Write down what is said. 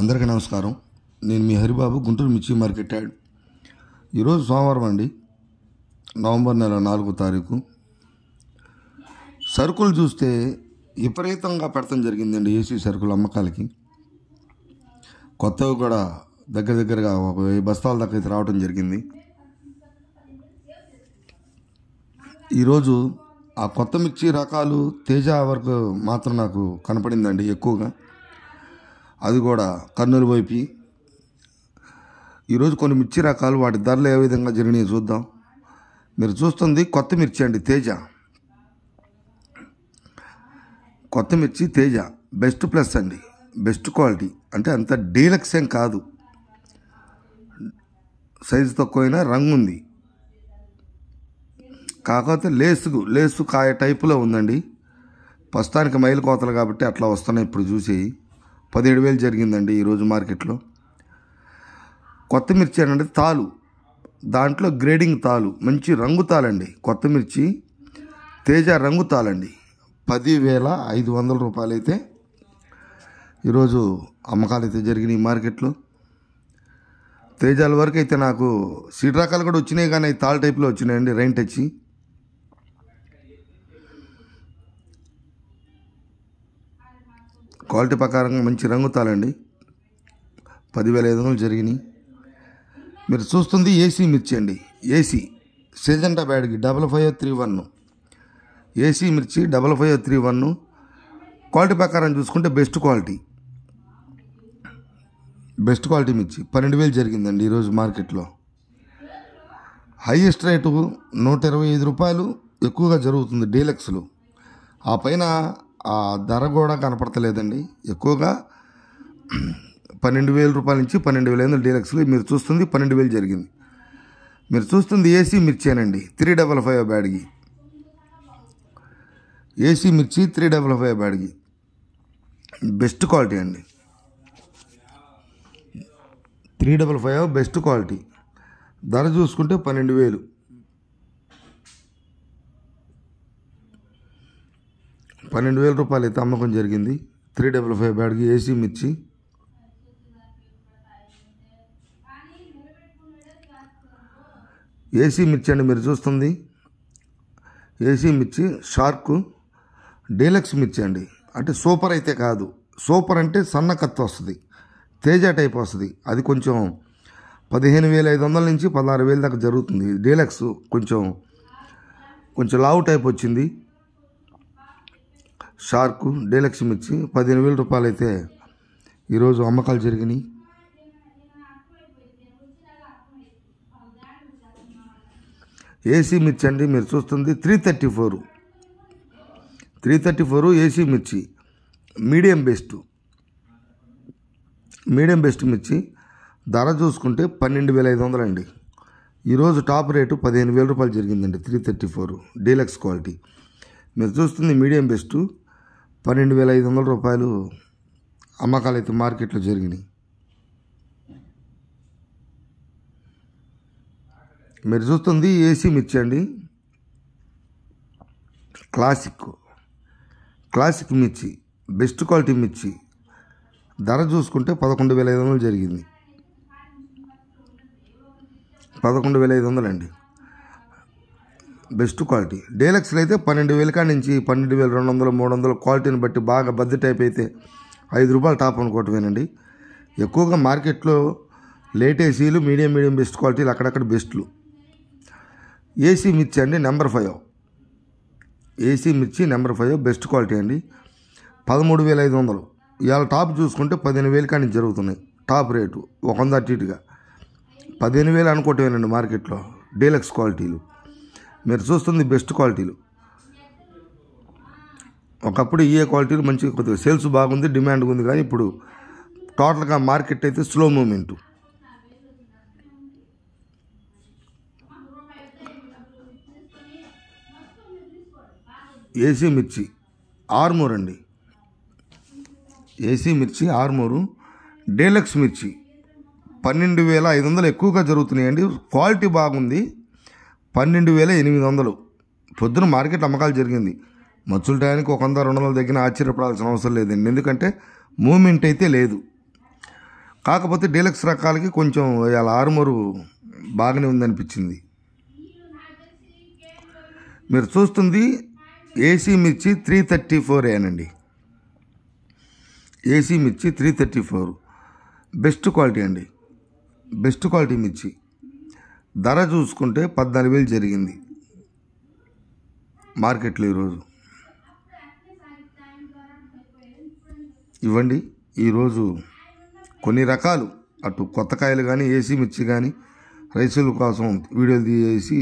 అందరికీ నమస్కారం నేను మీ హరిబాబు గుంటూరు మిర్చి మార్కెట్ యాడ్ ఈరోజు సోమవారం అండి నవంబర్ నెల నాలుగో తారీఖు సరుకులు చూస్తే విపరీతంగా పెడతాం జరిగిందండి ఏసీ సరుకులు అమ్మకాలకి కొత్తవి కూడా దగ్గర దగ్గరగా ఒక వెయ్యి బస్తాల దగ్గర అయితే రావడం జరిగింది ఈరోజు ఆ కొత్త మిర్చి రకాలు తేజ వరకు మాత్రం నాకు కనపడిందండి ఎక్కువగా అది కూడా కర్నూలు వైపు ఈరోజు కొన్ని మిర్చి రకాలు వాటి ధరలు ఏ విధంగా జరిగినాయి చూద్దాం మీరు చూస్తుంది కొత్త మిర్చి అండి తేజ కొత్త మిర్చి తేజ బెస్ట్ ప్లస్ అండి బెస్ట్ క్వాలిటీ అంటే అంత డీలక్స్ ఏం కాదు సైజు తక్కువైనా రంగు ఉంది కాకపోతే లేసుకు లేసు కాయ టైపులో ఉందండి ప్రస్తుతానికి మైలు కోతలు కాబట్టి అట్లా వస్తున్నాయి ఇప్పుడు చూసి పదిహేడు వేలు జరిగిందండి ఈరోజు మార్కెట్లో కొత్త మిర్చి అంటే తాలు దాంట్లో గ్రేడింగ్ తాలు మంచి రంగు తాలండి కొత్త మిర్చి తేజ రంగు తాలండి పదివేల ఐదు వందల రూపాయలు అయితే ఈరోజు అమ్మకాలు అయితే జరిగినాయి మార్కెట్లో తేజాల వరకు అయితే నాకు సీడ్ రకాలు కూడా వచ్చినాయి కానీ తాళ టైప్లో వచ్చినాయండి రైన్ టచ్చి క్వాలిటీ ప్రకారంగా మంచి రంగు తాళండి పదివేల ఐదు వందలు జరిగినాయి మీరు చూస్తుంది ఏసీ మిర్చి అండి ఏసీ సెజెంటా బ్యాడ్కి double five three one AC మిర్చి double five three one quality ప్రకారం చూసుకుంటే బెస్ట్ క్వాలిటీ బెస్ట్ క్వాలిటీ మిర్చి పన్నెండు వేలు జరిగిందండి ఈరోజు మార్కెట్లో హైయెస్ట్ రేటు నూట ఇరవై ఐదు రూపాయలు ఎక్కువగా జరుగుతుంది డీలక్స్లు ఆ పైన ఆ ధర కూడా కనపడతలేదండి ఎక్కువగా పన్నెండు వేల రూపాయల నుంచి పన్నెండు వేల ఐదు డీలక్స్లు మీరు చూస్తుంది పన్నెండు వేలు జరిగింది మీరు చూస్తుంది ఏసీ మిర్చేనండి త్రీ డబల్ ఫైవ్ బ్యాడ్కి ఏసీ మిర్చి త్రీ డబల్ ఫైవ్ బ్యాడ్కి బెస్ట్ క్వాలిటీ అండి three double five best quality ధర చూసుకుంటే పన్నెండు వేలు పన్నెండు వేల రూపాయలు అయితే అమ్మకం జరిగింది త్రీ డబుల్ ఫైవ్ బ్యాడ్కి ఏసీ మిర్చి ఏసీ మిర్చి అండి మీరు చూస్తుంది ఏసీ మిర్చి షార్క్ డీలక్స్ మిర్చి అండి అంటే సూపర్ అయితే కాదు సూపర్ అంటే సన్నకత్వ వస్తుంది తేజ టైప్ వస్తుంది అది కొంచెం పదిహేను వేల ఐదు వందల నుంచి పదహారు వేల దాకా జరుగుతుంది డీలక్స్ కొంచెం కొంచెం లావు టైప్ వచ్చింది షార్క్ డీలక్స్ మిర్చి పదిహేను వేల రూపాయలు అయితే ఈరోజు అమ్మకాలు జరిగినాయి ఏసీ మిర్చి అండి మీరు చూస్తుంది three thirty four three thirty four AC మిర్చి మీడియం బెస్ట్ మీడియం బెస్ట్ మిర్చి ధర చూసుకుంటే పన్నెండు వేల ఐదు వందలు అండి ఈరోజు టాప్ రేటు పదిహేను వేల రూపాయలు జరిగిందండి three thirty four deluxe quality మీరు చూస్తుంది మీడియం బెస్టు పన్నెండు వేల ఐదు వందల రూపాయలు అమ్మకాలు అయితే మార్కెట్లో జరిగినాయి మీరు చూస్తుంది ఏసీ మిర్చి అండి క్లాసిక్ క్లాసిక్ మిర్చి బెస్ట్ క్వాలిటీ మిర్చి ధర చూసుకుంటే పదకొండు వేల ఐదు వందలు జరిగింది పదకొండు వేల ఐదు వందలండి బెస్ట్ క్వాలిటీ డీలక్స్లో అయితే పన్నెండు వేల కాడ నుంచి పన్నెండు వేల రెండు వందలు మూడు వందలు క్వాలిటీని బట్టి బాగా బద్ద టైప్ అయితే ఐదు రూపాయలు టాప్ అనుకోవటమేనండి ఎక్కువగా మార్కెట్లో లేట్ ఏసీలు మీడియం మీడియం బెస్ట్ క్వాలిటీలు అక్కడక్కడ బెస్ట్లు ఏసీ మిర్చి అండి నెంబర్ ఫైవ్ ఏసీ మిర్చి నెంబర్ ఫైవ్ బెస్ట్ క్వాలిటీ అండి పదమూడు వేల ఐదు వందలు ఇవాళ టాప్ చూసుకుంటే పదిహేను వేలు కానీ జరుగుతున్నాయి టాప్ రేటు ఒక వంద అటు ఇటుగా పదిహేను వేలు అనుకోవటమేనండి మార్కెట్లో డీలక్స్ క్వాలిటీలు మీరు చూస్తుంది బెస్ట్ క్వాలిటీలు ఒకప్పుడు ఏ క్వాలిటీలు మంచి కొద్దిగా సేల్స్ బాగుంది డిమాండ్ ఉంది కానీ ఇప్పుడు టోటల్గా మార్కెట్ అయితే స్లో మూమెంట్ ఏసీ మిర్చి ఆర్మూర్ అండి ఏసీ మిర్చి ఆర్మోరు డేలక్స్ మిర్చి పన్నెండు వేల ఐదు వందలు ఎక్కువగా జరుగుతున్నాయండి క్వాలిటీ బాగుంది పన్నెండు వేల ఎనిమిది వందలు పొద్దున మార్కెట్ అమ్మకాలు జరిగింది మచ్చుల టయానికి ఒక వంద రెండు వందల దగ్గర ఆశ్చర్యపడాల్సిన అవసరం లేదండి ఎందుకంటే మూమెంట్ అయితే లేదు కాకపోతే డీలక్స్ రకాలకి కొంచెం ఇవాళ ఆరుమూరు బాగానే ఉందనిపించింది మీరు చూస్తుంది ఏసీ మిర్చి త్రీ థర్టీ ఫోర్ ఏనండి ఏసీ మిర్చి three thirty four best quality అండి బెస్ట్ క్వాలిటీ మిర్చి ధర చూసుకుంటే పద్నాలుగు వేలు జరిగింది మార్కెట్లో ఈరోజు ఇవ్వండి ఈరోజు కొన్ని రకాలు అటు కొత్త కాయలు కానీ ఏసీ మిర్చి కానీ రైతుల కోసం వీడియోలు తీసేసి